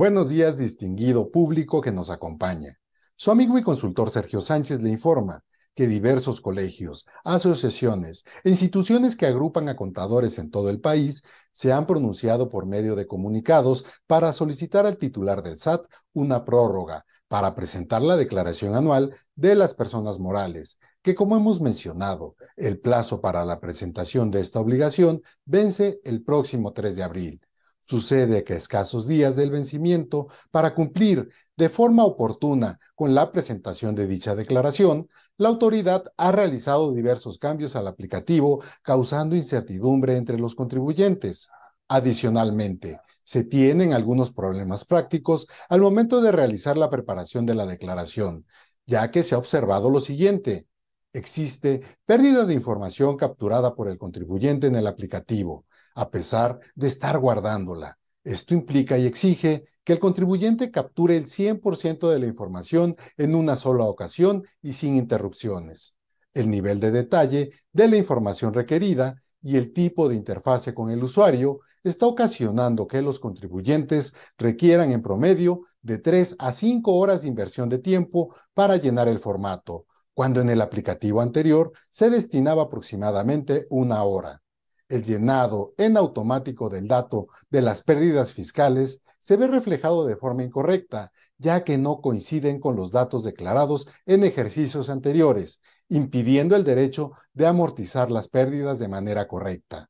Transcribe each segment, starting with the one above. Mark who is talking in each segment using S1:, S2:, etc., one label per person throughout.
S1: Buenos días, distinguido público que nos acompaña. Su amigo y consultor Sergio Sánchez le informa que diversos colegios, asociaciones e instituciones que agrupan a contadores en todo el país se han pronunciado por medio de comunicados para solicitar al titular del SAT una prórroga para presentar la declaración anual de las personas morales, que como hemos mencionado, el plazo para la presentación de esta obligación vence el próximo 3 de abril. Sucede que a escasos días del vencimiento, para cumplir de forma oportuna con la presentación de dicha declaración, la autoridad ha realizado diversos cambios al aplicativo, causando incertidumbre entre los contribuyentes. Adicionalmente, se tienen algunos problemas prácticos al momento de realizar la preparación de la declaración, ya que se ha observado lo siguiente existe pérdida de información capturada por el contribuyente en el aplicativo, a pesar de estar guardándola. Esto implica y exige que el contribuyente capture el 100% de la información en una sola ocasión y sin interrupciones, el nivel de detalle de la información requerida y el tipo de interfase con el usuario está ocasionando que los contribuyentes requieran en promedio de 3 a 5 horas de inversión de tiempo para llenar el formato, cuando en el aplicativo anterior se destinaba aproximadamente una hora. El llenado en automático del dato de las pérdidas fiscales se ve reflejado de forma incorrecta, ya que no coinciden con los datos declarados en ejercicios anteriores, impidiendo el derecho de amortizar las pérdidas de manera correcta.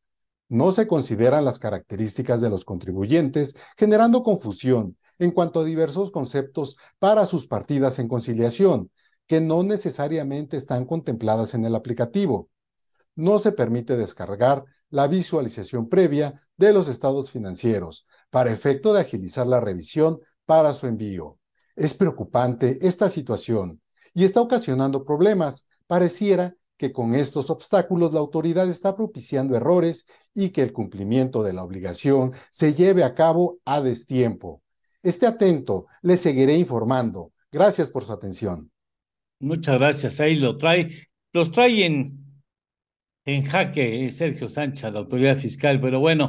S1: No se consideran las características de los contribuyentes, generando confusión en cuanto a diversos conceptos para sus partidas en conciliación, que no necesariamente están contempladas en el aplicativo. No se permite descargar la visualización previa de los estados financieros para efecto de agilizar la revisión para su envío. Es preocupante esta situación y está ocasionando problemas. Pareciera que con estos obstáculos la autoridad está propiciando errores y que el cumplimiento de la obligación se lleve a cabo a destiempo. Esté atento, le seguiré informando. Gracias por su atención. Muchas gracias. Ahí lo trae. Los trae en, jaque eh, Sergio Sánchez, la autoridad fiscal, pero bueno.